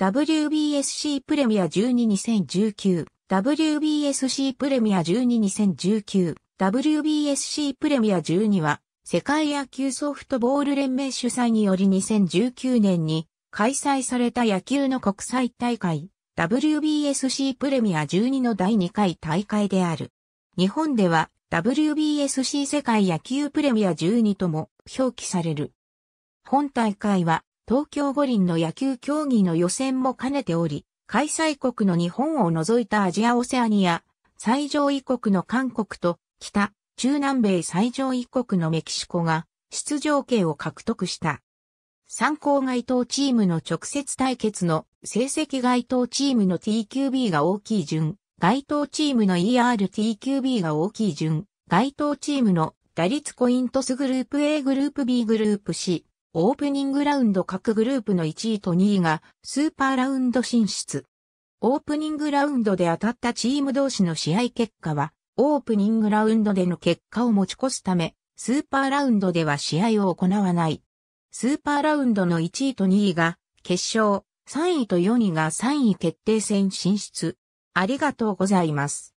WBSC プレミア122019、WBSC プレミア122019、WBSC プレミア12は、世界野球ソフトボール連盟主催により2019年に開催された野球の国際大会、WBSC プレミア12の第2回大会である。日本では WBSC 世界野球プレミア12とも表記される。本大会は東京五輪の野球競技の予選も兼ねており、開催国の日本を除いたアジアオセアニア、最上位国の韓国と、北、中南米最上位国のメキシコが、出場権を獲得した。参考該当チームの直接対決の成績該当チームの TQB が大きい順、該当チームの ERTQB が大きい順、該当チームの打率コイントスグループ A グループ B グループ C、オープニングラウンド各グループの1位と2位がスーパーラウンド進出。オープニングラウンドで当たったチーム同士の試合結果は、オープニングラウンドでの結果を持ち越すため、スーパーラウンドでは試合を行わない。スーパーラウンドの1位と2位が決勝、3位と4位が3位決定戦進出。ありがとうございます。